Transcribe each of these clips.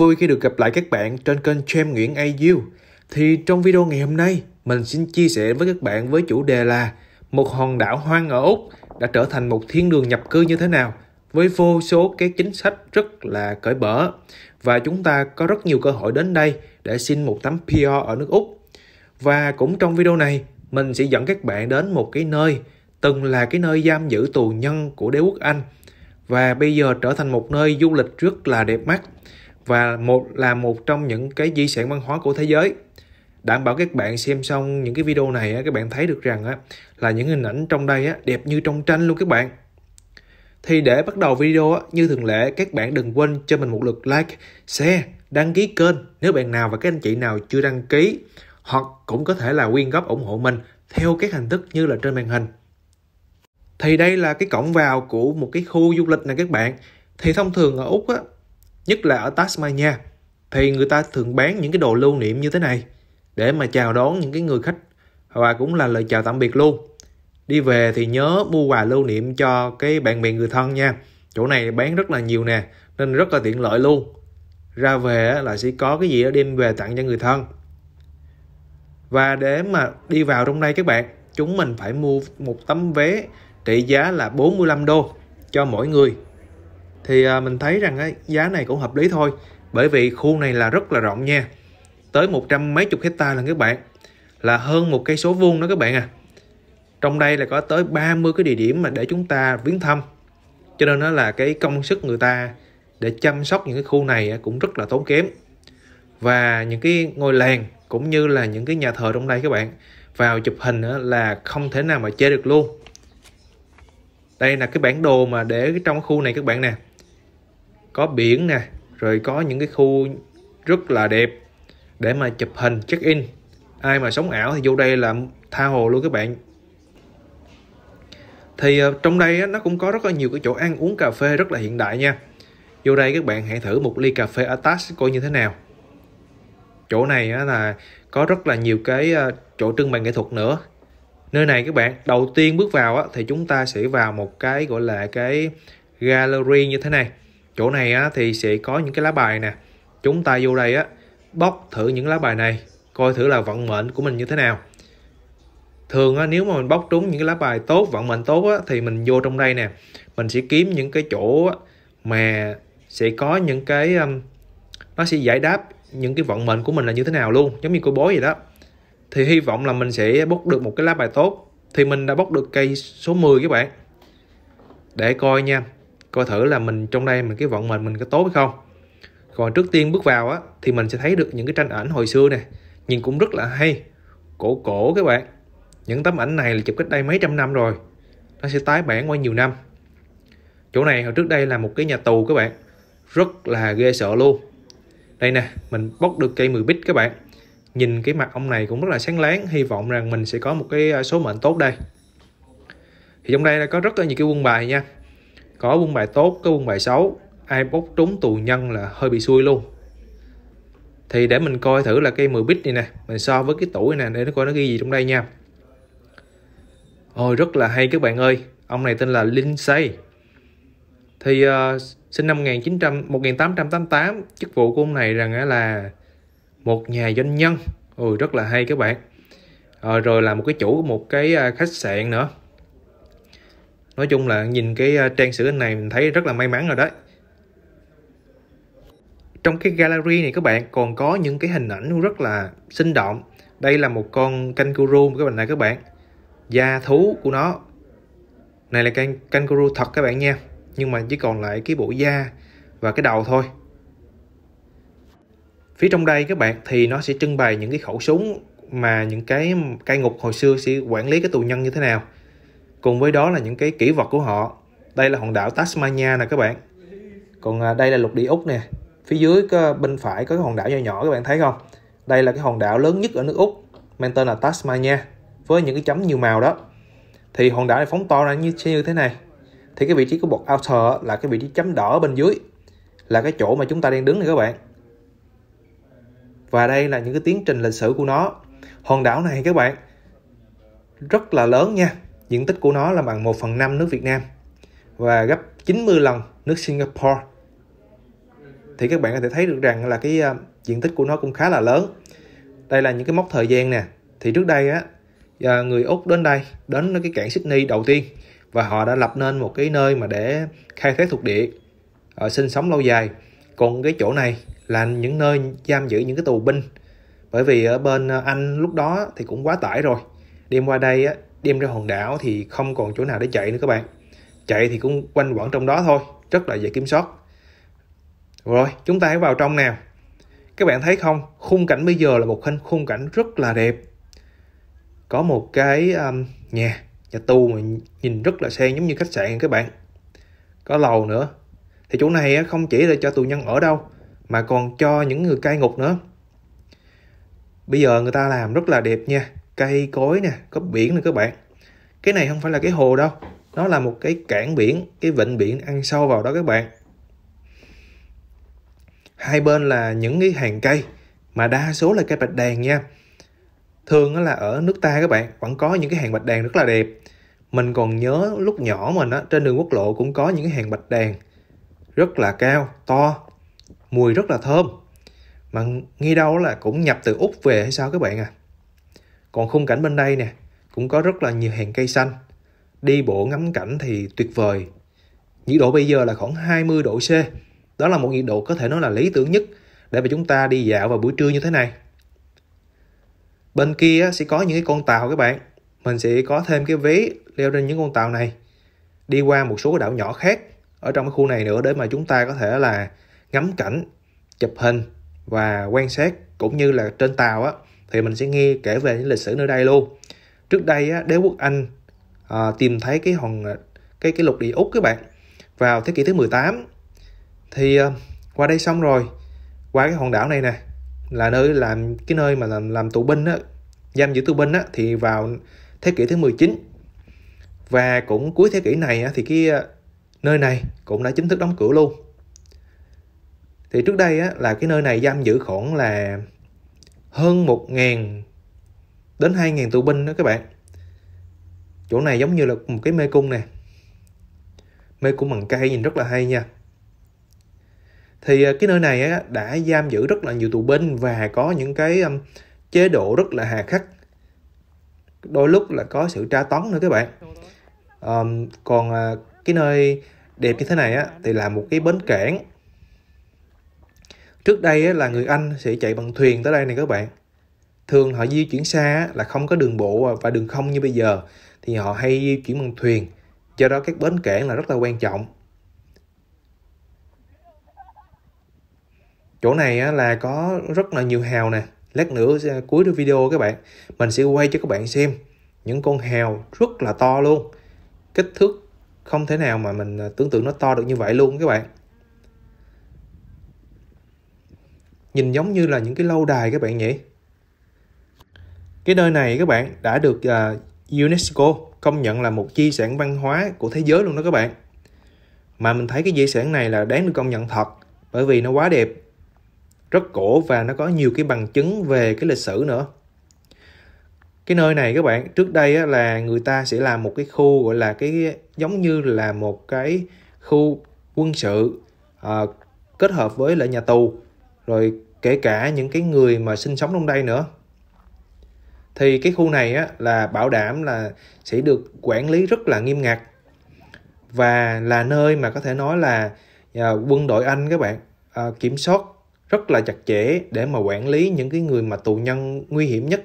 vui khi được gặp lại các bạn trên kênh Chem Nguyễn AU. Thì trong video ngày hôm nay, mình xin chia sẻ với các bạn với chủ đề là một hòn đảo hoang ở Úc đã trở thành một thiên đường nhập cư như thế nào với vô số cái chính sách rất là cởi mở và chúng ta có rất nhiều cơ hội đến đây để xin một tấm PR ở nước Úc. Và cũng trong video này, mình sẽ dẫn các bạn đến một cái nơi từng là cái nơi giam giữ tù nhân của đế quốc Anh và bây giờ trở thành một nơi du lịch rất là đẹp mắt và một là một trong những cái di sản văn hóa của thế giới đảm bảo các bạn xem xong những cái video này các bạn thấy được rằng là những hình ảnh trong đây đẹp như trong tranh luôn các bạn thì để bắt đầu video như thường lệ các bạn đừng quên cho mình một lượt like share đăng ký kênh nếu bạn nào và các anh chị nào chưa đăng ký hoặc cũng có thể là quyên góp ủng hộ mình theo các hình thức như là trên màn hình thì đây là cái cổng vào của một cái khu du lịch này các bạn thì thông thường ở úc á, nhất là ở Tasmania, thì người ta thường bán những cái đồ lưu niệm như thế này để mà chào đón những cái người khách và cũng là lời chào tạm biệt luôn. Đi về thì nhớ mua quà lưu niệm cho cái bạn bè người thân nha. Chỗ này bán rất là nhiều nè, nên rất là tiện lợi luôn. Ra về là sẽ có cái gì đó đem về tặng cho người thân. Và để mà đi vào trong đây các bạn, chúng mình phải mua một tấm vé trị giá là 45 đô cho mỗi người thì à, mình thấy rằng giá này cũng hợp lý thôi bởi vì khu này là rất là rộng nha tới một trăm mấy chục hecta là các bạn là hơn một cây số vuông đó các bạn à trong đây là có tới 30 cái địa điểm mà để chúng ta viếng thăm cho nên nó là cái công sức người ta để chăm sóc những cái khu này cũng rất là tốn kém và những cái ngôi làng cũng như là những cái nhà thờ trong đây các bạn vào chụp hình là không thể nào mà chê được luôn đây là cái bản đồ mà để trong khu này các bạn nè có biển nè rồi có những cái khu rất là đẹp để mà chụp hình check in ai mà sống ảo thì vô đây là tha hồ luôn các bạn thì ờ, trong đây nó cũng có rất là nhiều cái chỗ ăn uống cà phê rất là hiện đại nha vô đây các bạn hãy thử một ly cà phê Atas coi như thế nào chỗ này là có rất là nhiều cái ờ, chỗ trưng bày nghệ thuật nữa nơi này các bạn đầu tiên bước vào thì chúng ta sẽ vào một cái gọi là cái gallery như thế này chỗ này á, thì sẽ có những cái lá bài nè chúng ta vô đây á bóc thử những lá bài này coi thử là vận mệnh của mình như thế nào thường á, nếu mà mình bóc trúng những cái lá bài tốt vận mệnh tốt á, thì mình vô trong đây nè mình sẽ kiếm những cái chỗ mà sẽ có những cái um, nó sẽ giải đáp những cái vận mệnh của mình là như thế nào luôn giống như cô bói vậy đó thì hy vọng là mình sẽ bóc được một cái lá bài tốt thì mình đã bóc được cây số 10 các bạn để coi nha coi thử là mình trong đây mình cái vận mệnh mình có tốt hay không còn trước tiên bước vào á thì mình sẽ thấy được những cái tranh ảnh hồi xưa nè nhìn cũng rất là hay cổ cổ các bạn những tấm ảnh này là chụp cách đây mấy trăm năm rồi nó sẽ tái bản qua nhiều năm chỗ này hồi trước đây là một cái nhà tù các bạn rất là ghê sợ luôn đây nè mình bóc được cây 10 bit các bạn nhìn cái mặt ông này cũng rất là sáng láng hy vọng rằng mình sẽ có một cái à, số mệnh tốt đây thì trong đây là có rất là nhiều cái quân bài nha có quân bài tốt có quân bài xấu ai bốc trúng tù nhân là hơi bị xui luôn thì để mình coi thử là cây 10 bit này nè mình so với cái tuổi này để nó coi nó ghi gì trong đây nha ôi rất là hay các bạn ơi ông này tên là Lindsay thì uh, sinh năm 1900 1888 chức vụ của ông này rằng là một nhà doanh nhân ôi rất là hay các bạn uh, rồi là một cái chủ một cái ờ, khách sạn nữa nói chung là nhìn cái ờ, trang sử này mình thấy rất là may mắn rồi đấy trong cái gallery này các bạn còn có những cái hình ảnh rất là sinh động đây là một con kangaroo các bạn này các bạn da thú của nó này là con kangaroo thật các bạn nha nhưng mà chỉ còn lại cái bộ da và cái đầu thôi phía trong đây các bạn thì nó sẽ trưng bày những cái khẩu súng mà những cái cai ngục hồi xưa sẽ quản lý cái tù nhân như thế nào cùng với đó là những cái kỷ vật của họ đây là hòn đảo Tasmania nè các bạn còn à, đây là lục địa Úc nè phía dưới có, bên phải có cái hòn đảo nhỏ nhỏ các bạn thấy không đây là cái hòn đảo lớn nhất ở nước Úc mang tên là Tasmania với những cái chấm nhiều màu đó thì hòn đảo này phóng to ra như, như thế này thì cái vị trí của bột outer là cái vị trí chấm đỏ bên dưới là cái chỗ mà chúng ta đang đứng này các bạn và đây là những cái tiến trình lịch sử của nó hòn đảo này các bạn rất là lớn nha diện tích của nó là bằng 1 phần 5 nước Việt Nam và gấp 90 lần nước Singapore thì các bạn có thể thấy được rằng là cái à, diện tích của nó cũng khá là lớn đây là những cái mốc thời gian nè thì trước đây á à, người Úc đến đây đến cái cảng Sydney đầu tiên và họ đã lập nên một cái nơi mà để khai thác thuộc địa uh, sinh sống lâu dài còn cái chỗ này là những nơi giam giữ những cái tù binh bởi vì ở bên Anh lúc đó thì cũng quá tải rồi đêm qua đây á, đem ra hòn đảo thì không còn chỗ nào để chạy nữa các bạn chạy thì cũng quanh quẩn trong đó thôi rất là dễ kiểm soát rồi chúng ta hãy vào trong nào các bạn thấy không khung cảnh bây giờ là một khung cảnh rất là đẹp có một cái um, nhà nhà tù mà nhìn rất là sang giống như khách sạn các bạn có lầu nữa thì chỗ này không chỉ là cho tù nhân ở đâu mà còn cho những người cai ngục nữa bây giờ người ta làm rất là đẹp nha cây cối nè có biển nè các bạn cái này không phải là cái hồ đâu nó là một cái cảng biển cái vịnh biển ăn sâu vào đó các bạn hai bên là những cái hàng cây mà đa số là cây bạch đàn nha thường là ở nước ta các bạn vẫn có những cái hàng bạch đàn rất là đẹp mình còn nhớ lúc nhỏ mình á trên đường quốc lộ cũng có những cái hàng bạch đàn rất là cao to mùi rất là thơm mà nghe đâu là cũng nhập từ úc về hay sao các bạn à còn khung cảnh bên đây nè, cũng có rất là nhiều hàng cây xanh. Đi bộ ngắm cảnh thì tuyệt vời. Nhiệt độ bây giờ là khoảng 20 độ C. Đó là một nhiệt độ có thể nói là lý tưởng nhất để mà chúng ta đi dạo vào buổi trưa như thế này. Bên kia sẽ có những cái con tàu các bạn. Mình sẽ có thêm cái vé leo lên những con tàu này. Đi qua một số cái đảo nhỏ khác ở trong cái khu này nữa để mà chúng ta có thể là ngắm cảnh, chụp hình và quan sát cũng như là trên tàu á thì mình sẽ nghe kể về những lịch sử nơi đây luôn trước đây á, đế quốc Anh à, tìm thấy cái hòn à, cái cái lục địa Úc các bạn vào thế kỷ thứ 18 thì à, qua đây xong rồi qua cái hòn đảo này nè là nơi làm cái nơi mà làm làm tù binh á giam giữ tù binh á thì vào thế kỷ thứ 19 và cũng cuối thế kỷ này á, thì cái à, nơi này cũng đã chính thức đóng cửa luôn thì trước đây á, là cái nơi này giam giữ khoảng là hơn 1.000 đến 2.000 tù binh đó các bạn chỗ này giống như là một cái mê cung nè mê cung bằng cây nhìn rất là hay nha thì à, cái nơi này đã giam giữ rất là nhiều tù binh và có những cái chế độ rất là hà khắc đôi lúc là có sự tra tấn nữa các bạn còn à, cái nơi đẹp như thế này thì là một cái bến cảng Trước đây là người Anh sẽ chạy bằng thuyền tới đây này các bạn. Thường họ di chuyển xa là không có đường bộ và đường không như bây giờ thì họ hay di chuyển bằng thuyền. Do đó các bến cảng là rất là quan trọng. Chỗ này là có rất là nhiều hào nè. Lát nữa cuối video các bạn mình sẽ quay cho các bạn xem những con hào rất là to luôn. Kích thước không thể nào mà mình à, tưởng tượng nó to được như vậy luôn các bạn. nhìn giống như là những cái lâu đài các bạn nhỉ cái nơi này các bạn đã được uh, UNESCO công nhận là một di sản văn hóa của thế giới luôn đó các bạn mà mình thấy cái di sản này là đáng được công nhận thật bởi vì nó quá đẹp rất cổ và nó có nhiều cái bằng chứng về cái lịch sử nữa cái nơi này các bạn trước đây á, là người ta sẽ làm một cái khu gọi là cái giống như là một cái khu quân sự à, kết hợp với lại nhà tù rồi kể cả những cái người mà sinh sống trong đây nữa thì cái khu này á, là bảo đảm là sẽ được quản lý rất là nghiêm ngặt và là nơi mà có thể nói là à, quân đội Anh các bạn à, kiểm soát rất là chặt chẽ để mà quản lý những cái người mà tù nhân nguy hiểm nhất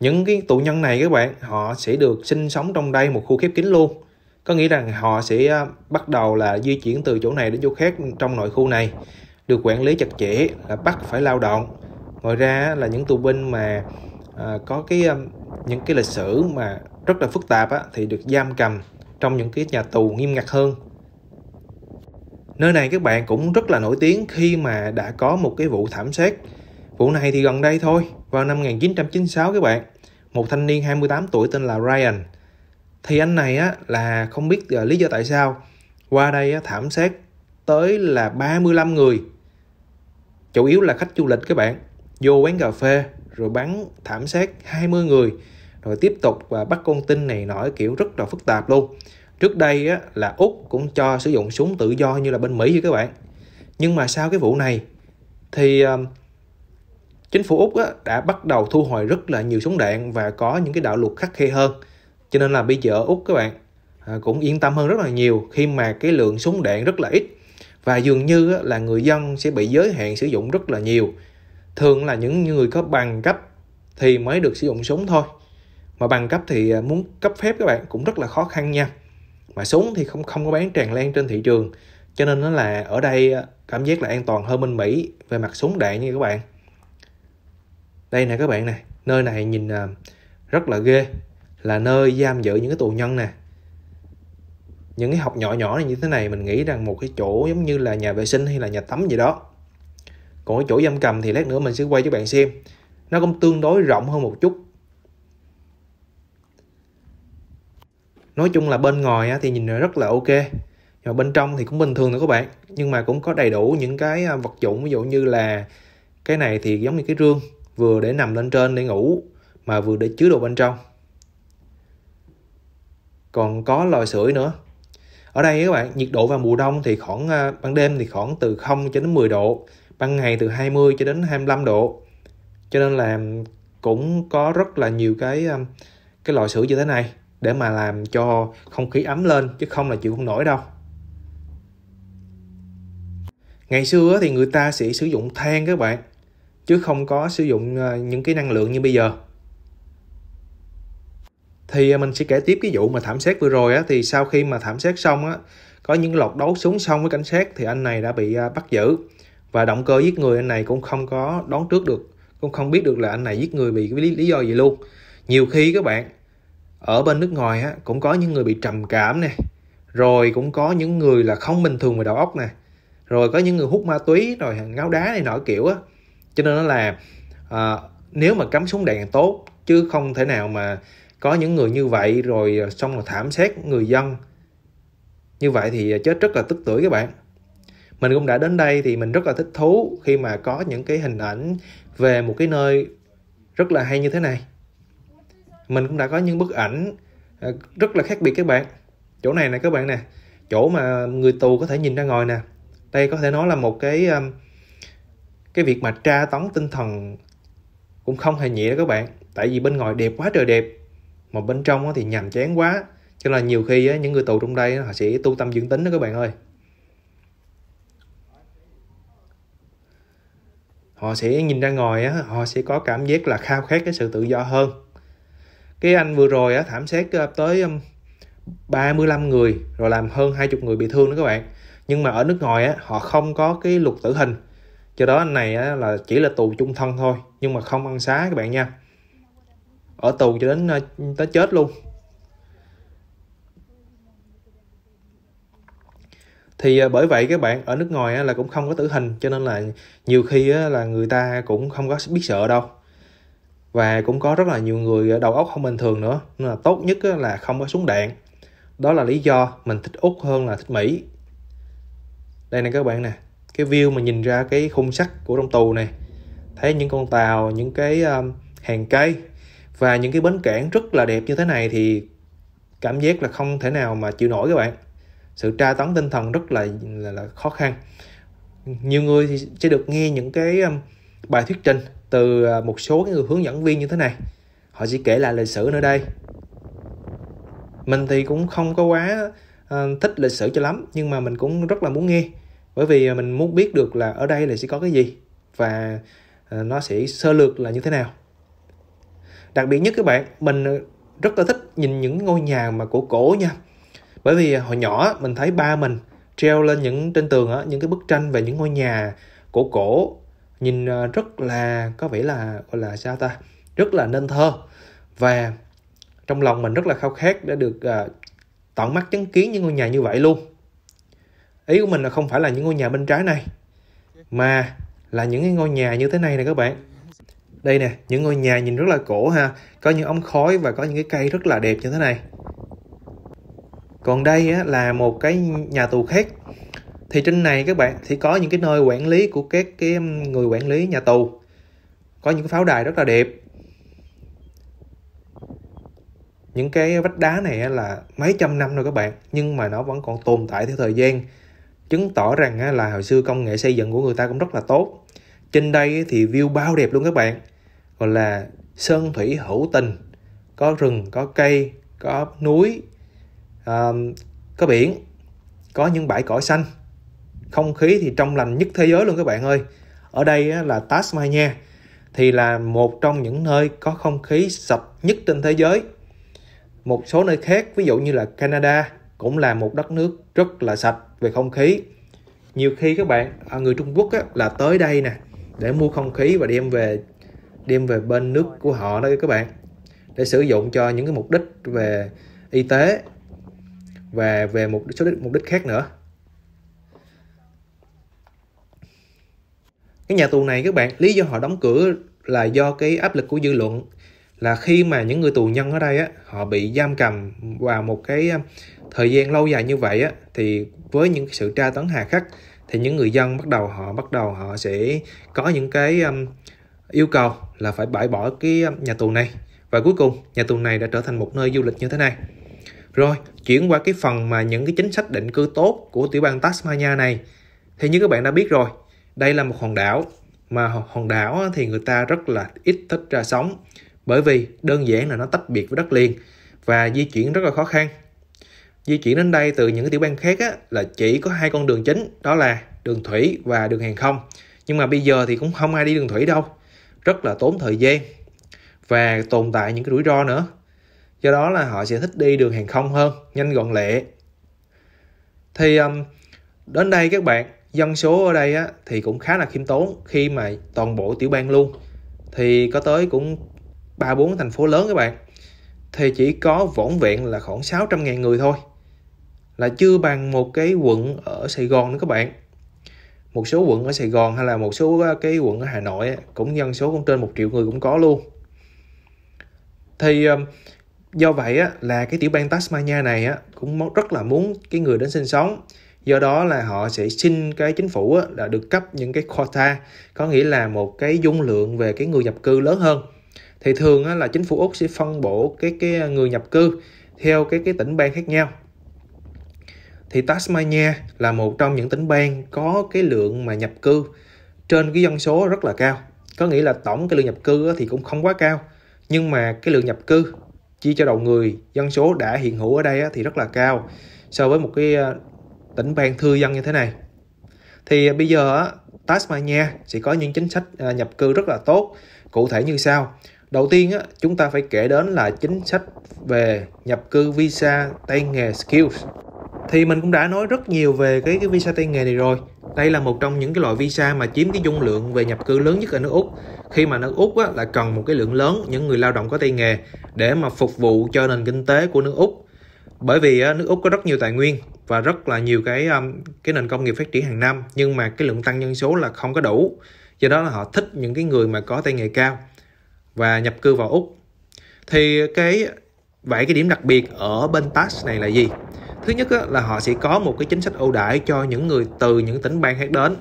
những cái tù nhân này các bạn họ sẽ được sinh sống trong đây một khu khép kín luôn có nghĩa rằng họ sẽ à, bắt đầu là di chuyển từ chỗ này đến chỗ khác trong nội khu này được quản lý chặt chẽ là bắt phải lao động ngoài ra là những tù binh mà à, có cái à, những cái lịch sử mà rất là phức tạp á, thì được giam cầm trong những cái nhà tù nghiêm ngặt hơn nơi này các bạn cũng rất là nổi tiếng khi mà đã có một cái vụ thảm sát vụ này thì gần đây thôi vào năm 1996 các bạn một thanh niên 28 tuổi tên là Ryan thì anh này á là không biết ờ, lý do tại sao qua đây á, thảm sát tới là 35 người chủ yếu là khách du lịch các bạn vô quán cà phê rồi bắn thảm sát 20 người rồi tiếp tục và ờ, bắt con tin này nọ kiểu rất là phức tạp luôn trước đây á, là úc cũng cho sử dụng súng tự do như là bên mỹ vậy các bạn nhưng mà sau cái vụ này thì um, chính phủ úc á, đã bắt đầu thu hồi rất là nhiều súng đạn và có những cái đạo luật khắc khe hơn cho nên là bây giờ ở úc các bạn à, cũng yên tâm hơn rất là nhiều khi mà cái lượng súng đạn rất là ít và dường như là người dân sẽ bị giới hạn sử dụng rất là nhiều thường là những người có bằng cấp thì mới được sử dụng súng thôi mà bằng cấp thì à, muốn cấp phép các bạn cũng rất là khó khăn nha mà súng thì không không có bán tràn lan trên thị trường cho nên nó là ở đây à, cảm giác là an toàn hơn bên Mỹ về mặt súng đạn nha các bạn đây nè các bạn này nơi này nhìn rất là ghê là nơi giam giữ những cái tù nhân nè những cái học nhỏ nhỏ này như thế này mình nghĩ rằng một cái chỗ giống như là nhà vệ sinh hay là nhà tắm gì đó còn cái chỗ giam cầm thì lát nữa mình sẽ quay cho bạn xem nó cũng tương đối rộng hơn một chút nói chung là bên ngoài thì nhìn rất là ok và bên trong thì cũng bình thường nữa các bạn nhưng mà cũng có đầy đủ những cái à, vật dụng ví dụ như là cái này thì giống như cái rương vừa để nằm lên trên để ngủ mà vừa để chứa đồ bên trong còn có lò sưởi nữa ở đây các bạn nhiệt độ vào mùa đông thì khoảng à, ban đêm thì khoảng từ 0 cho đến 10 độ ban ngày từ 20 cho đến 25 độ cho nên là cũng có rất là nhiều cái à, cái lò sưởi như thế này để mà làm cho không khí ấm lên chứ không là chịu không nổi đâu ngày xưa thì người ta sẽ sử dụng than các bạn chứ không có sử dụng à, những cái năng lượng như bây giờ thì à, mình sẽ kể tiếp cái vụ mà thảm sát vừa rồi á thì sau khi mà thảm sát xong á có những lọt đấu súng xong với cảnh sát thì anh này đã bị à, bắt giữ và động cơ giết người anh này cũng không có đón trước được cũng không biết được là anh này giết người vì cái lý, lý do gì luôn nhiều khi các bạn ở bên nước ngoài á, cũng có những người bị trầm cảm nè rồi cũng có những người là không bình thường về đầu óc nè rồi có những người hút ma túy rồi ngáo đá này nọ kiểu á cho nên nó là à, nếu mà cắm súng đạn tốt chứ không thể nào mà có những người như vậy rồi ờ, xong rồi thảm sát người dân như vậy thì ờ, chết rất là tức tuổi các bạn mình cũng đã đến đây thì mình rất là thích thú khi mà có những cái hình ảnh về một cái nơi rất là hay như thế này mình cũng đã có những bức ảnh ờ, rất là khác biệt các bạn chỗ này nè các bạn nè chỗ mà người tù có thể nhìn ra ngoài nè đây có thể nói là một cái cái việc mà tra tấn tinh thần cũng không hề nhẹ đó các bạn tại vì bên ngoài đẹp quá trời đẹp mà bên trong thì nhàm chán quá cho là nhiều khi những người tù trong đây họ sẽ tu tâm dưỡng tính đó các bạn ơi họ sẽ nhìn ra ngoài á, họ sẽ có cảm giác là khao khát cái sự tự do hơn cái anh vừa rồi á, thảm sát tới 35 người rồi làm hơn 20 người bị thương đó các bạn nhưng mà ở nước ngoài á, họ không có cái luật tử hình cho đó anh này á, là chỉ là tù chung thân thôi nhưng mà không ăn xá các bạn nha ở tù cho đến ờ, tới chết luôn thì ờ, bởi vậy các bạn ở nước ngoài là cũng không có tử hình cho nên là nhiều khi là người ta cũng không có biết sợ đâu và cũng có rất là nhiều người ờ, đầu óc không bình thường nữa nên là tốt nhất là không có súng đạn đó là lý do mình thích úc hơn là thích mỹ đây nè các bạn nè cái view mà nhìn ra cái khung sắt của trong tù này thấy những con tàu những cái hàng cây và những cái bến cảng rất là đẹp như thế này thì cảm giác là không thể nào mà chịu nổi các bạn sự tra tấn tinh thần rất là là, là khó khăn nhiều người thì sẽ được nghe những cái um, bài thuyết trình từ à, một số người hướng dẫn viên như thế này họ chỉ kể lại lịch sử nơi đây mình thì cũng không có quá ờ, thích lịch sử cho lắm nhưng mà mình cũng rất là muốn nghe bởi vì mình muốn biết được là ở đây là sẽ có cái gì và ờ, nó sẽ sơ lược là như thế nào đặc biệt nhất các bạn mình rất là thích nhìn những ngôi nhà mà cổ cổ nha bởi vì hồi nhỏ mình thấy ba mình treo lên những trên tường á những cái bức tranh về những ngôi nhà cổ cổ nhìn ờ, rất là có vẻ là gọi là sao ta rất là nên thơ và trong lòng mình rất là khao khát để được uh, tận mắt chứng kiến những ngôi nhà như vậy luôn ý của mình là không phải là những ngôi nhà bên trái này mà là những cái ngôi nhà như thế này nè các bạn đây nè, những ngôi nhà nhìn rất là cổ ha, có những ống khói và có những cái cây rất là đẹp như thế này. Còn đây á, là một cái nhà tù khác. Thì trên này các bạn thì có những cái nơi quản lý của các cái người quản lý nhà tù. Có những cái pháo đài rất là đẹp. Những cái vách đá này là mấy trăm năm rồi các bạn, nhưng mà nó vẫn còn tồn tại theo thời gian. Chứng tỏ rằng là hồi xưa công nghệ xây dựng của người ta cũng rất là tốt trên đây thì view bao đẹp luôn các bạn gọi là sơn thủy hữu tình có rừng có cây có núi um, có biển có những bãi cỏ xanh không khí thì trong lành nhất thế giới luôn các bạn ơi ở đây là Tasmania thì là một trong những nơi có không khí sạch nhất trên thế giới một số nơi khác ví dụ như là Canada cũng là một đất nước rất là sạch về không khí nhiều khi các bạn à, người Trung Quốc là tới đây nè để mua không khí và đem về đem về bên nước của họ đó các bạn để sử dụng cho những cái mục đích về y tế và về một số đích, mục đích khác nữa cái nhà tù này các bạn lý do họ đóng cửa là do cái áp lực của dư luận là khi mà những người tù nhân ở đây á, họ bị giam cầm vào một cái à, thời gian lâu dài như vậy á, thì với những sự tra tấn hà khắc thì những người dân bắt đầu họ bắt đầu họ sẽ có những cái um, yêu cầu là phải bãi bỏ cái um, nhà tù này và cuối cùng nhà tù này đã trở thành một nơi du lịch như thế này rồi chuyển qua cái phần mà những cái chính sách định cư tốt của tiểu bang Tasmania này thì như các bạn đã biết rồi đây là một hòn đảo mà hòn đảo thì người ta rất là ít thích ra sống bởi vì đơn giản là nó tách biệt với đất liền và di chuyển rất là khó khăn Di chuyển đến đây từ những cái tiểu bang khác á, là chỉ có hai con đường chính, đó là đường thủy và đường hàng không. Nhưng mà bây giờ thì cũng không ai đi đường thủy đâu. Rất là tốn thời gian và tồn tại những cái rủi ro nữa. Do đó là họ sẽ thích đi đường hàng không hơn, nhanh gọn lẹ. Thì um, đến đây các bạn, dân số ở đây á, thì cũng khá là khiêm tốn khi mà toàn bộ tiểu bang luôn. Thì có tới cũng ba bốn thành phố lớn các bạn thì chỉ có vỏn vẹn là khoảng 600.000 người thôi. Là chưa bằng một cái quận ở Sài Gòn nữa các bạn. Một số quận ở Sài Gòn hay là một số ờ, cái quận ở Hà Nội cũng dân số cũng trên một triệu người cũng có luôn. Thì do vậy là cái tiểu bang Tasmania này cũng rất là muốn cái người đến sinh sống do đó là họ sẽ xin cái chính phủ là được cấp những cái quota có nghĩa là một cái dung lượng về cái người nhập cư lớn hơn thì thường á, là chính phủ úc sẽ phân bổ cái cái à, người nhập cư theo cái cái tỉnh bang khác nhau thì Tasmania là một trong những tỉnh bang có cái lượng mà nhập cư trên cái dân số rất là cao có nghĩa là tổng cái lượng nhập cư thì cũng không quá cao nhưng mà cái lượng nhập cư chia cho đầu người dân số đã hiện hữu ở đây thì rất là cao so với một cái à, tỉnh bang thư dân như thế này thì à, bây giờ Tasmania sẽ có những chính sách nhập cư rất là tốt cụ thể như sau Đầu tiên á, chúng ta phải kể đến là chính sách về nhập cư visa tay nghề skills. Thì mình cũng đã nói rất nhiều về cái cái visa tay nghề này rồi. Đây là một trong những cái loại visa mà chiếm cái dung lượng về nhập cư lớn nhất ở nước Úc. Khi mà nước Úc á, là cần một cái lượng lớn những người lao động có tay nghề để mà phục vụ cho nền kinh tế của nước Úc. Bởi vì á, nước Úc có rất nhiều tài nguyên và rất là nhiều cái um, cái nền công nghiệp phát triển hàng năm nhưng mà cái lượng tăng nhân số là không có đủ. Do đó là họ thích những cái người mà có tay nghề cao và nhập cư vào Úc. Thì cái vậy cái điểm đặc biệt ở bên tax này là gì? Thứ nhất là họ sẽ có một cái chính sách ưu đãi cho những người từ những tỉnh bang khác đến.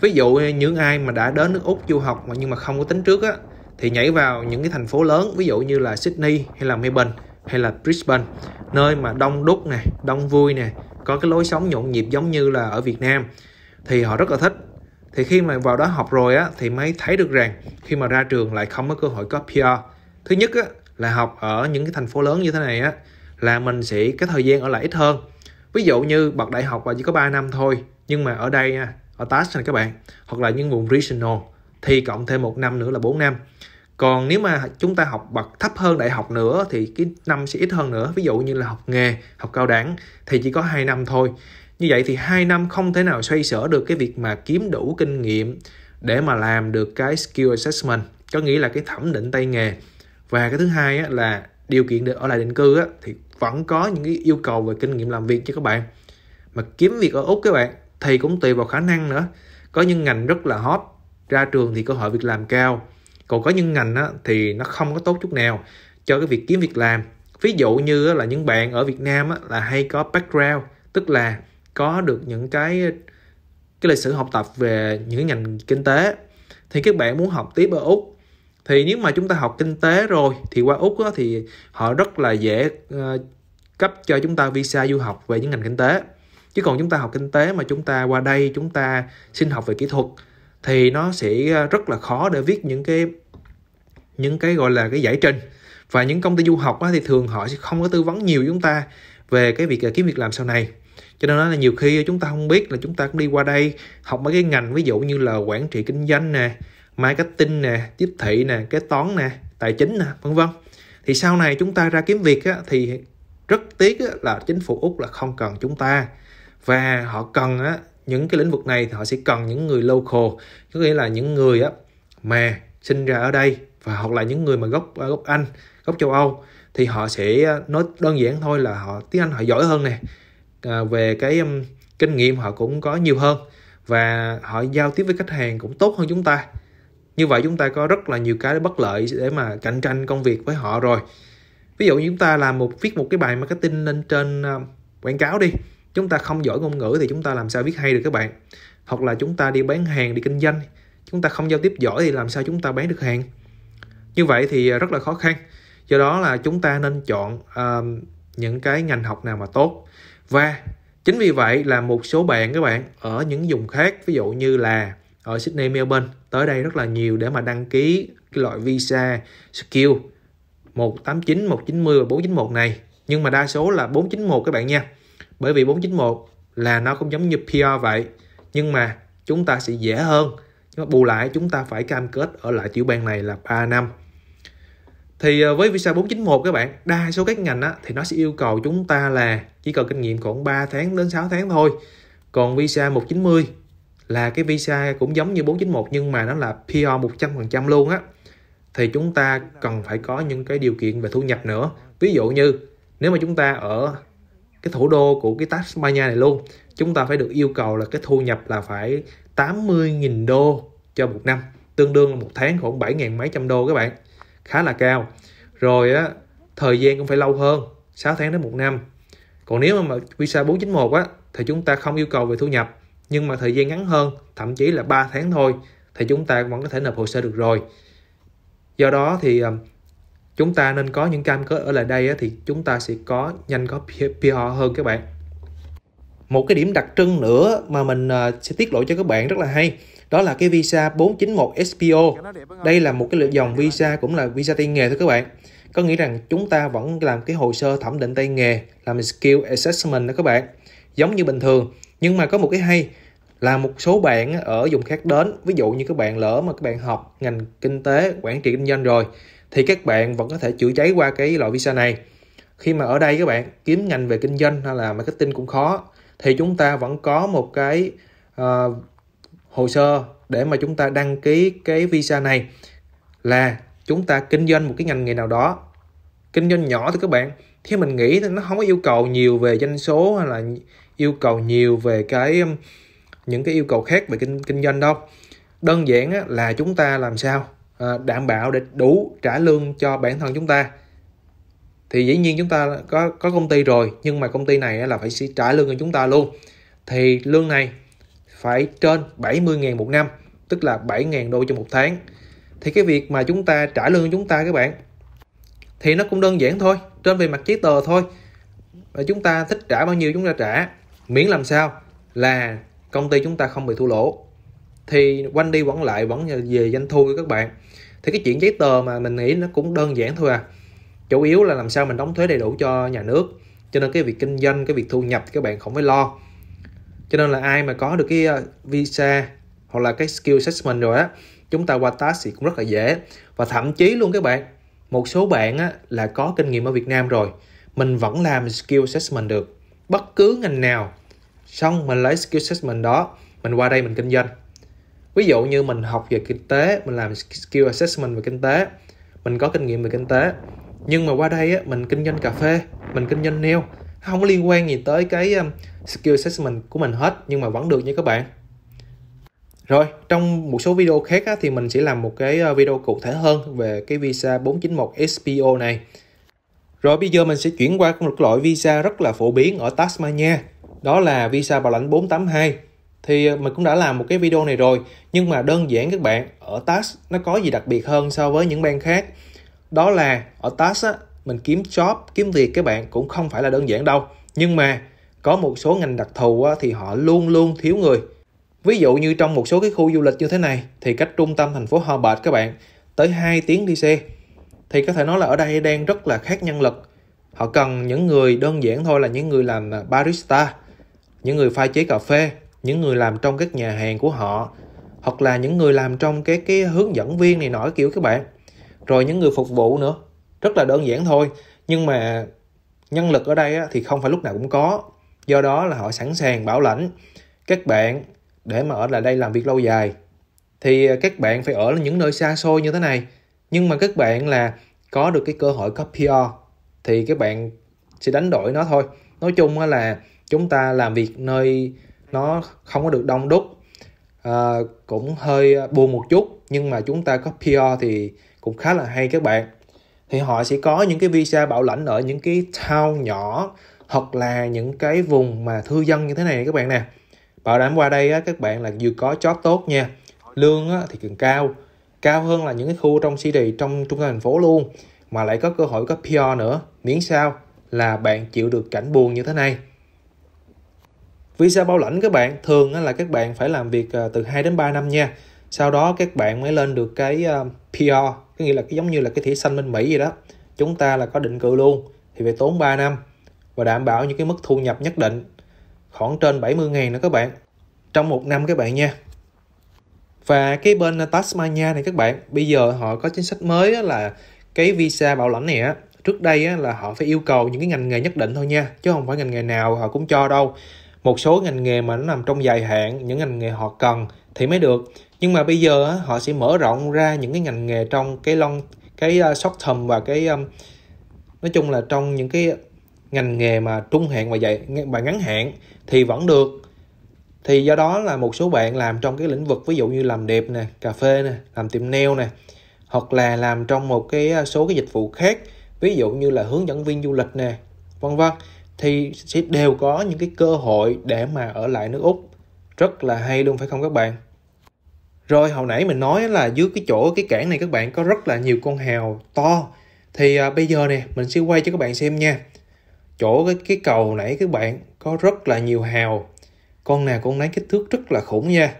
Ví dụ những ai mà đã đến nước Úc du học mà nhưng mà không có tính trước á thì nhảy vào những cái thành phố lớn ví dụ như là Sydney hay là Melbourne hay là Brisbane nơi mà đông đúc nè, đông vui nè, có cái lối sống nhộn nhịp giống như là ở Việt Nam thì họ rất là thích thì khi mà vào đó học rồi á thì mới thấy được rằng khi mà ra trường lại không có cơ hội có PR thứ nhất á là học ở những cái thành phố lớn như thế này á là mình sẽ cái thời gian ở lại ít hơn ví dụ như bậc đại học là chỉ có 3 năm thôi nhưng mà ở đây nha ở TAS này các bạn hoặc là những vùng regional thì cộng thêm một năm nữa là 4 năm còn nếu mà chúng ta học bậc thấp hơn đại học nữa thì cái năm sẽ ít hơn nữa ví dụ như là học nghề học cao đẳng thì chỉ có 2 năm thôi như vậy thì hai năm không thể nào xoay sở được cái việc mà kiếm đủ kinh nghiệm để mà làm được cái skill assessment có nghĩa là cái thẩm định tay nghề và cái thứ hai á, là điều kiện để ở lại định cư á, thì vẫn có những cái yêu cầu về kinh nghiệm làm việc cho các bạn mà kiếm việc ở úc các bạn thì cũng tùy vào khả năng nữa có những ngành rất là hot ra trường thì cơ hội việc làm cao còn có những ngành á, thì nó không có tốt chút nào cho cái việc kiếm việc làm ví dụ như là những bạn ở việt nam á, là hay có background tức là có được những cái cái lịch sử học tập về những ngành kinh tế thì các bạn muốn học tiếp ở úc thì nếu mà chúng ta học kinh tế rồi thì qua úc á, thì họ rất là dễ uh, cấp cho chúng ta visa du học về những ngành kinh tế chứ còn chúng ta học kinh tế mà chúng ta qua đây chúng ta xin học về kỹ thuật thì nó sẽ ờ, rất là khó để viết những cái những cái gọi là cái giải trình và những công ty du học á, thì thường họ sẽ không có tư vấn nhiều chúng ta về cái việc ờ, kiếm việc làm sau này cho nên là nhiều khi chúng ta không biết là chúng ta cũng đi qua đây học mấy cái ngành ví dụ như là quản trị kinh doanh nè marketing nè tiếp thị nè kế toán nè tài chính nè vân vân thì sau này chúng ta ra kiếm việc á, thì rất tiếc á, là chính phủ úc là không cần chúng ta và họ cần á, những cái lĩnh vực này thì họ sẽ cần những người local có nghĩa là những người á, mà sinh ra ở đây và hoặc là những người mà gốc gốc anh gốc châu âu thì họ sẽ à, nói đơn giản thôi là họ tiếng anh họ giỏi hơn nè À, về cái um, kinh nghiệm họ cũng có nhiều hơn và họ giao tiếp với khách hàng cũng tốt hơn chúng ta như vậy chúng ta có rất là nhiều cái bất lợi để mà cạnh tranh công việc với họ rồi ví dụ như chúng ta làm một viết một cái bài marketing lên trên um, quảng cáo đi chúng ta không giỏi ngôn ngữ thì chúng ta làm sao viết hay được các bạn hoặc là chúng ta đi bán hàng đi kinh doanh chúng ta không giao tiếp giỏi thì làm sao chúng ta bán được hàng như vậy thì à, rất là khó khăn do đó là chúng ta nên chọn uh, những cái ngành học nào mà tốt và chính vì vậy là một số bạn các bạn ở những vùng khác, ví dụ như là ở Sydney, Melbourne, tới đây rất là nhiều để mà đăng ký cái loại visa skill 189, 190 và 491 này. Nhưng mà đa số là 491 các bạn nha. Bởi vì 491 là nó cũng giống như PR vậy. Nhưng mà chúng ta sẽ dễ hơn. Nhưng mà bù lại chúng ta phải cam kết ở lại tiểu bang này là 3 năm thì ờ, với visa 491 các bạn đa số các ngành á, thì nó sẽ yêu cầu chúng ta là chỉ cần kinh nghiệm khoảng 3 tháng đến 6 tháng thôi còn visa 190 là cái visa cũng giống như 491 nhưng mà nó là PR 100% luôn á thì chúng ta cần phải có những cái điều kiện về thu nhập nữa ví dụ như nếu mà chúng ta ở cái thủ đô của cái Tasmania này luôn chúng ta phải được yêu cầu là cái thu nhập là phải 80.000 đô cho một năm tương đương là một tháng khoảng 7.000 mấy trăm đô các bạn khá là cao rồi á, thời gian cũng phải lâu hơn 6 tháng đến một năm còn nếu mà visa 491 á thì chúng ta không yêu cầu về thu nhập nhưng mà thời gian ngắn hơn thậm chí là 3 tháng thôi thì chúng ta vẫn có thể nộp hồ sơ được rồi do đó thì ờ, chúng ta nên có những cam kết ở lại đây á, thì chúng ta sẽ có nhanh có PR hơn các bạn một cái điểm đặc trưng nữa mà mình ờ, sẽ tiết lộ cho các bạn rất là hay đó là cái visa 491 SPO. Đây là một cái lựa dòng visa cũng là visa tay nghề thôi các bạn. Có nghĩa rằng chúng ta vẫn làm cái hồ sơ thẩm định tay nghề, làm skill assessment đó các bạn. Giống như bình thường, nhưng mà có một cái hay là một số bạn ở vùng khác đến, ví dụ như các bạn lỡ mà các bạn học ngành kinh tế, quản trị kinh doanh rồi thì các bạn vẫn có thể chữa cháy qua cái loại visa này. Khi mà ở đây các bạn kiếm ngành về kinh doanh hay là marketing cũng khó thì chúng ta vẫn có một cái uh, hồ sơ để mà chúng ta đăng ký cái visa này là chúng ta kinh doanh một cái ngành nghề nào đó kinh doanh nhỏ thì các bạn theo mình nghĩ nó không có yêu cầu nhiều về doanh số hay là yêu cầu nhiều về cái um, những cái yêu cầu khác về kinh kinh doanh đâu đơn giản là chúng ta làm sao à, đảm bảo để đủ trả lương cho bản thân chúng ta thì dĩ nhiên chúng ta có có công ty rồi nhưng mà công ty này là phải trả lương cho chúng ta luôn thì lương này phải trên 70.000 một năm tức là 7.000 đô cho một tháng thì cái việc mà chúng ta trả lương chúng ta các bạn thì nó cũng đơn giản thôi trên về mặt giấy tờ thôi và chúng ta thích trả bao nhiêu chúng ta trả miễn làm sao là công ty chúng ta không bị thua lỗ thì quanh đi quẩn lại vẫn về doanh thu các bạn thì cái chuyện giấy tờ mà mình nghĩ nó cũng đơn giản thôi à chủ yếu là làm sao mình đóng thuế đầy đủ cho nhà nước cho nên cái việc kinh doanh cái việc thu nhập các bạn không phải lo cho nên là ai mà có được cái ờ, visa hoặc là cái skill assessment rồi á chúng ta qua task thì cũng rất là dễ và thậm chí luôn các bạn một số bạn á, là có kinh nghiệm ở Việt Nam rồi mình vẫn làm skill assessment được bất cứ ngành nào xong mình lấy skill assessment đó mình qua đây mình kinh doanh ví dụ như mình học về kinh tế mình làm skill assessment về kinh tế mình có kinh nghiệm về kinh tế nhưng mà qua đây á, mình kinh doanh cà phê mình kinh doanh nail không có liên quan gì tới cái um, skill assessment của mình hết nhưng mà vẫn được nha các bạn rồi, trong một số video khác á, thì mình sẽ làm một cái uh, video cụ thể hơn về cái visa 491 SPO này. Rồi bây giờ mình sẽ chuyển qua một loại visa rất là phổ biến ở Tasmania, đó là visa bảo lãnh 482. Thì uh, mình cũng đã làm một cái video này rồi, nhưng mà đơn giản các bạn, ở TAS nó có gì đặc biệt hơn so với những bang khác? Đó là ở TAS á, mình kiếm job kiếm việc các bạn cũng không phải là đơn giản đâu nhưng mà có một số ngành đặc thù thì họ luôn luôn thiếu người ví dụ như trong một số cái khu du lịch như thế này thì cách trung tâm thành phố Hobart các bạn tới 2 tiếng đi xe thì có thể nói là ở đây đang rất là khác nhân lực họ cần những người đơn giản thôi là những người làm barista những người pha chế cà phê những người làm trong các nhà hàng của họ hoặc là những người làm trong cái cái hướng dẫn viên này nọ kiểu các bạn rồi những người phục vụ nữa rất là đơn giản thôi nhưng mà nhân lực ở đây thì không phải lúc nào cũng có do đó là họ sẵn sàng bảo lãnh các bạn để mà ở lại đây làm việc lâu dài thì à, các bạn phải ở những nơi xa xôi như thế này nhưng mà các bạn là có được cái cơ hội cấp PR thì các bạn sẽ đánh đổi nó thôi nói chung là chúng ta làm việc nơi nó không có được đông đúc à, cũng hơi à, buồn một chút nhưng mà chúng ta có PR thì cũng khá là hay các bạn thì họ sẽ có những cái visa bảo lãnh ở những cái town nhỏ hoặc là những cái vùng mà thư dân như thế này các bạn nè bảo đảm qua đây á, các bạn là vừa có job tốt nha lương á, thì cần cao cao hơn là những cái khu trong city trong trung tâm thành phố luôn mà lại có cơ hội có PR nữa miễn sao là bạn chịu được cảnh buồn như thế này visa bảo lãnh các bạn thường á, là các bạn phải làm việc ờ, từ 2 đến 3 năm nha sau đó các bạn mới lên được cái ờ, PR có nghĩa là cái giống như là cái thẻ xanh bên Mỹ gì đó chúng ta là có định cư luôn thì phải tốn 3 năm và đảm bảo những cái mức thu nhập nhất định khoảng trên 70 ngàn nữa các bạn trong một năm các bạn nha và cái bên Tasmania này các bạn bây giờ họ có chính sách mới là cái visa bảo lãnh này á trước đây á, là họ phải yêu cầu những cái ngành nghề nhất định thôi nha chứ không phải ngành nghề nào họ cũng cho đâu một số ngành nghề mà nó nằm trong dài hạn những ngành nghề họ cần thì mới được nhưng mà bây giờ họ sẽ mở rộng ra những cái ngành nghề trong cái long cái ờ, short term và cái nói chung là trong những cái ngành nghề mà trung hạn và dài và ngắn hạn thì vẫn được thì do đó là một số bạn làm trong cái lĩnh vực ví dụ như làm đẹp nè cà phê nè làm tiệm nail nè hoặc là làm trong một cái ờ, số cái dịch vụ khác ví dụ như là hướng dẫn viên du lịch nè vân vân thì sẽ đều có những cái cơ hội để mà ở lại nước úc rất là hay luôn phải không các bạn rồi hồi nãy mình nói là dưới cái chỗ cái cảng này các bạn có rất là nhiều con hào to. Thì à, bây giờ nè, mình sẽ quay cho các bạn xem nha. Chỗ cái, cái cầu nãy các bạn có rất là nhiều hào. Con nào con nấy kích thước rất là khủng nha.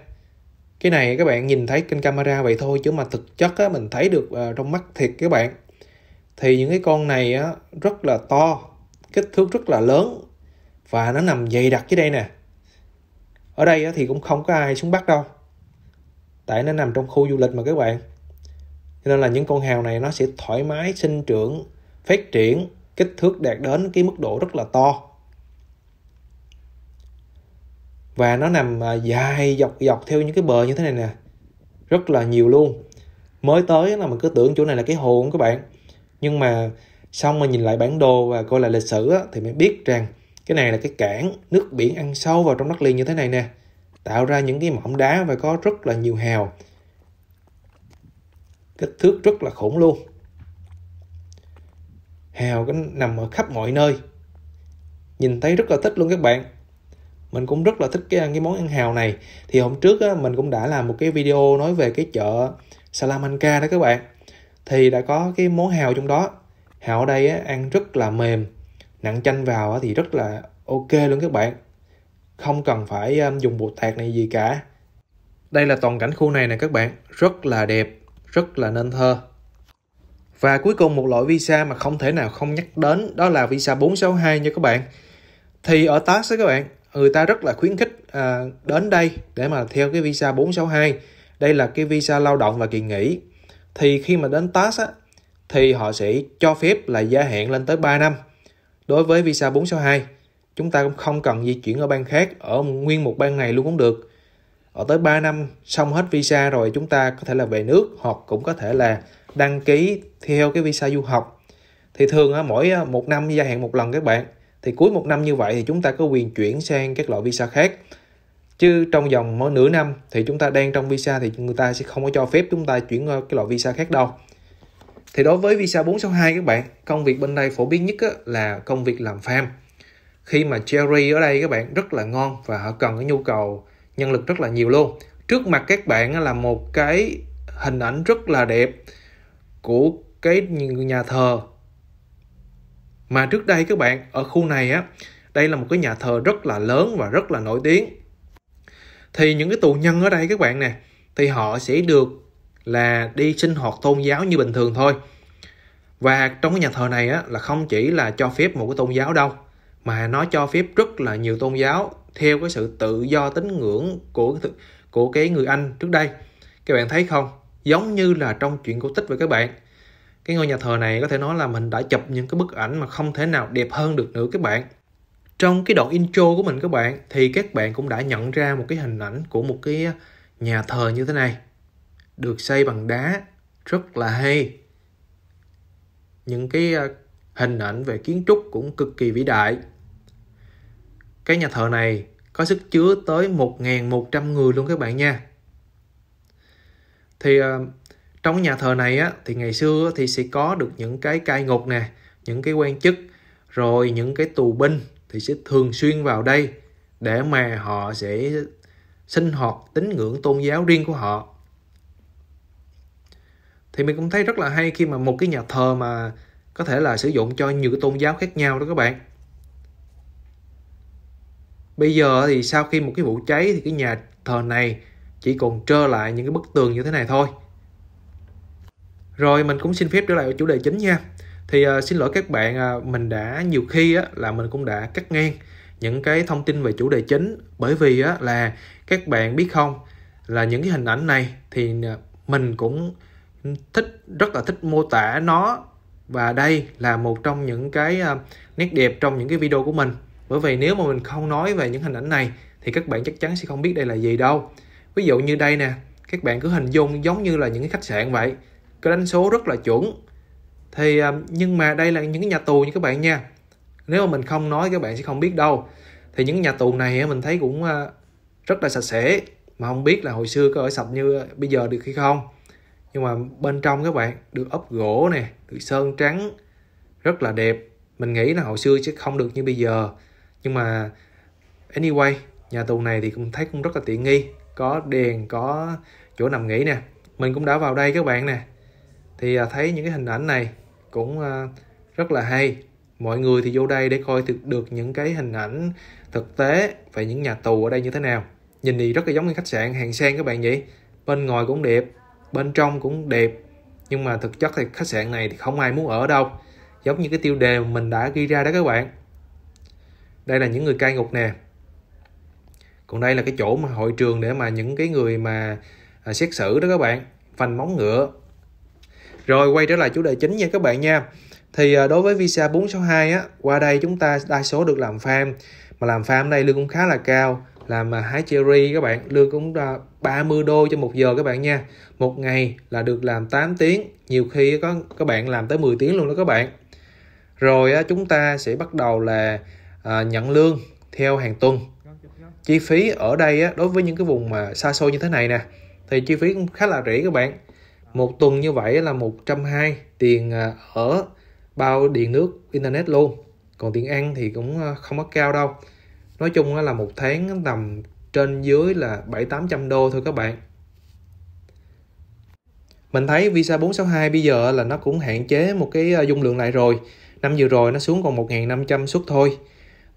Cái này các bạn nhìn thấy trên camera vậy thôi chứ mà thực chất á, mình thấy được à, trong mắt thiệt các bạn. Thì những cái con này á, rất là to, kích thước rất là lớn và nó nằm dày đặc dưới đây nè. Ở đây á, thì cũng không có ai xuống bắt đâu tại nó nằm trong khu du lịch mà các bạn cho nên là những con hào này nó sẽ thoải mái sinh trưởng phát triển kích thước đạt đến cái mức độ rất là to và nó nằm à, dài dọc dọc theo những cái bờ như thế này nè rất là nhiều luôn mới tới là mình cứ tưởng chỗ này là cái hồ của các bạn nhưng mà xong mà nhìn lại bản đồ và coi lại lịch sử á, thì mới biết rằng cái này là cái cảng nước biển ăn sâu vào trong đất liền như thế này nè tạo ra những cái mỏm đá và có rất là nhiều hào kích thước rất là khủng luôn hào cái nằm ở khắp mọi nơi nhìn thấy rất là thích luôn các bạn mình cũng rất là thích cái cái món ăn hào này thì hôm trước á, mình cũng đã làm một cái video nói về cái chợ Salamanca đó các bạn thì đã có cái món hào trong đó hào ở đây á, ăn rất là mềm nặng chanh vào á, thì rất là ok luôn các bạn không cần phải um, dùng bột tạc này gì cả đây là toàn cảnh khu này nè các bạn rất là đẹp rất là nên thơ và cuối cùng một loại visa mà không thể nào không nhắc đến đó là visa 462 nha các bạn thì ở tax các bạn người ta rất là khuyến khích à, đến đây để mà theo cái visa 462 đây là cái visa lao động và kỳ nghỉ thì khi mà đến tax á, thì họ sẽ cho phép là gia hạn lên tới 3 năm đối với visa 462 chúng ta cũng không cần di chuyển ở bang khác ở nguyên một bang này luôn cũng được ở tới 3 năm xong hết visa rồi chúng ta có thể là về nước hoặc cũng có thể là đăng ký theo cái visa du học thì thường á, mỗi một năm gia hạn một lần các bạn thì cuối một năm như vậy thì chúng ta có quyền chuyển sang các loại visa khác chứ trong vòng mỗi nửa năm thì chúng ta đang trong visa thì người ta sẽ không có cho phép chúng ta chuyển cái loại visa khác đâu thì đối với visa 462 các bạn công việc bên đây phổ biến nhất á, là công việc làm farm khi mà cherry ở đây các bạn rất là ngon và họ cần cái nhu cầu nhân lực rất là nhiều luôn trước mặt các bạn là một cái hình ảnh rất là đẹp của cái nhà thờ mà trước đây các bạn ở khu này á đây là một cái nhà thờ rất là lớn và rất là nổi tiếng thì những cái tù nhân ở đây các bạn nè thì họ sẽ được là đi sinh hoạt tôn giáo như bình thường thôi và trong cái nhà thờ này á là không chỉ là cho phép một cái tôn giáo đâu mà nó cho phép rất là nhiều tôn giáo theo cái sự tự do tín ngưỡng của của cái người Anh trước đây các bạn thấy không giống như là trong chuyện cổ tích với các bạn cái ngôi nhà thờ này có thể nói là mình đã chụp những cái bức ảnh mà không thể nào đẹp hơn được nữa các bạn trong cái đoạn intro của mình các bạn thì các bạn cũng đã nhận ra một cái hình ảnh của một cái à, nhà thờ như thế này được xây bằng đá rất là hay những cái à, hình ảnh về kiến trúc cũng cực kỳ vĩ đại. Cái nhà thờ này có sức chứa tới 1.100 người luôn các bạn nha. Thì ờ, trong nhà thờ này á, thì ngày xưa thì sẽ có được những cái cai ngục nè, những cái quan chức, rồi những cái tù binh thì sẽ thường xuyên vào đây để mà họ sẽ sinh hoạt tín ngưỡng tôn giáo riêng của họ thì mình cũng thấy rất là hay khi mà một cái nhà thờ mà có thể là sử dụng cho nhiều cái tôn giáo khác nhau đó các bạn bây giờ thì sau khi một cái vụ cháy thì cái nhà thờ này chỉ còn trơ lại những cái bức tường như thế này thôi rồi mình cũng xin phép trở lại chủ đề chính nha thì uh, xin lỗi các bạn uh, mình đã nhiều khi á, là mình cũng đã cắt ngang những cái thông tin về chủ đề chính bởi vì á, là các bạn biết không là những cái hình ảnh này thì à, mình cũng thích rất là thích mô tả nó và đây là một trong những cái à, nét đẹp trong những cái video của mình bởi vì nếu mà mình không nói về những hình ảnh này thì các bạn chắc chắn sẽ không biết đây là gì đâu ví dụ như đây nè các bạn cứ hình dung giống như là những cái khách sạn vậy cái đánh số rất là chuẩn thì à, nhưng mà đây là những cái nhà tù như các bạn nha nếu mà mình không nói các bạn sẽ không biết đâu thì những nhà tù này mình thấy cũng à, rất là sạch sẽ mà không biết là hồi xưa có ở sạch như bây giờ được hay không nhưng mà bên trong các bạn được ốp gỗ nè được sơn trắng rất là đẹp mình nghĩ là hồi xưa chứ không được như bây giờ nhưng mà anyway nhà tù này thì cũng thấy cũng rất là tiện nghi có đèn có chỗ nằm nghỉ nè mình cũng đã vào đây các bạn nè thì à, thấy những cái hình ảnh này cũng à, rất là hay mọi người thì vô đây để coi thực được những cái hình ảnh thực tế về những nhà tù ở đây như thế nào nhìn thì rất là giống như khách sạn hàng sang các bạn vậy bên ngoài cũng đẹp bên trong cũng đẹp nhưng mà thực chất thì khách sạn này thì không ai muốn ở đâu giống như cái tiêu đề mà mình đã ghi ra đó các bạn đây là những người cai ngục nè còn đây là cái chỗ mà hội trường để mà những cái người mà à, xét xử đó các bạn phanh móng ngựa rồi quay trở lại chủ đề chính nha các bạn nha thì à, đối với visa 462 á qua đây chúng ta đa số được làm farm mà làm farm đây lương cũng khá là cao làm à, hái cherry các bạn lương cũng 30 đô cho một giờ các bạn nha một ngày là được làm 8 tiếng nhiều khi có các bạn làm tới 10 tiếng luôn đó các bạn rồi chúng ta sẽ bắt đầu là à, nhận lương theo hàng tuần chi phí ở đây á, đối với những cái vùng mà xa xôi như thế này nè thì chi phí cũng khá là rẻ các bạn một tuần như vậy là 120 tiền à, ở bao điện nước internet luôn còn tiền ăn thì cũng không có cao đâu nói chung là một tháng tầm trên dưới là 7 800 đô thôi các bạn mình thấy visa 462 bây giờ là nó cũng hạn chế một cái ờ, dung lượng lại rồi năm vừa rồi nó xuống còn 1.500 suất thôi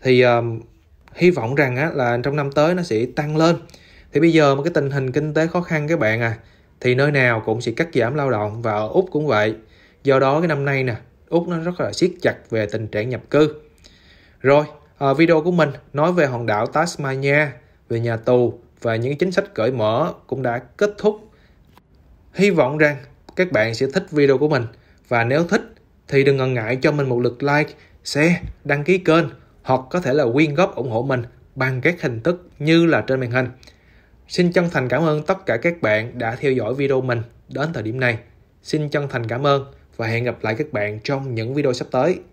thì um, hy vọng rằng á, là trong năm tới nó sẽ tăng lên thì bây giờ một cái tình hình kinh tế khó khăn các bạn à thì nơi nào cũng sẽ cắt giảm lao động và ở Úc cũng vậy do đó cái năm nay nè Úc nó rất là siết chặt về tình trạng nhập cư rồi à, video của mình nói về hòn đảo Tasmania, về nhà tù và những chính sách cởi mở cũng đã kết thúc. Hy vọng rằng các bạn sẽ thích video của mình và nếu thích thì đừng ngần ngại cho mình một lượt like, share, đăng ký kênh hoặc có thể là quyên góp ủng hộ mình bằng các hình thức như là trên màn hình. Xin chân thành cảm ơn tất cả các bạn đã theo dõi video mình đến thời điểm này. Xin chân thành cảm ơn và hẹn gặp lại các bạn trong những video sắp tới.